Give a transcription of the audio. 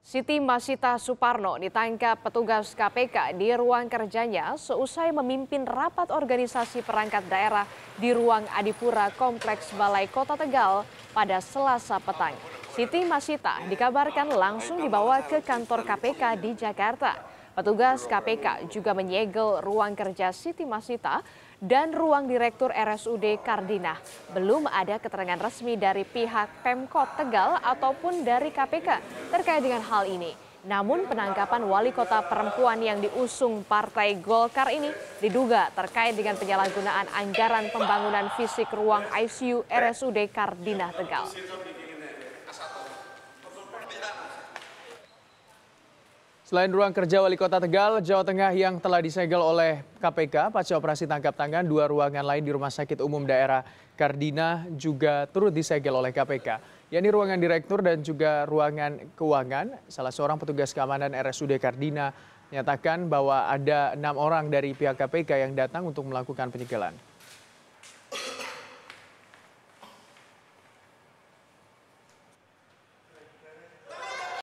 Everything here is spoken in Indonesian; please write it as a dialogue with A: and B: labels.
A: Siti Masita Suparno ditangkap petugas KPK di ruang kerjanya seusai memimpin rapat organisasi perangkat daerah di ruang Adipura Kompleks Balai Kota Tegal pada Selasa petang. Siti Masita dikabarkan langsung dibawa ke kantor KPK di Jakarta. Petugas KPK juga menyegel ruang kerja Siti Masita dan ruang Direktur RSUD Kardinah. Belum ada keterangan resmi dari pihak Pemkot Tegal ataupun dari KPK terkait dengan hal ini. Namun penangkapan wali kota perempuan yang diusung Partai Golkar ini diduga terkait dengan penyalahgunaan anggaran pembangunan fisik ruang ICU RSUD Kardinah Tegal.
B: Selain ruang kerja Wali Kota Tegal, Jawa Tengah yang telah disegel oleh KPK pasca operasi tangkap tangan, dua ruangan lain di Rumah Sakit Umum Daerah Kardina juga turut disegel oleh KPK, Yaitu ruangan direktur dan juga ruangan keuangan. Salah seorang petugas keamanan RSUD Kardina menyatakan bahwa ada enam orang dari pihak KPK yang datang untuk melakukan penyegelan.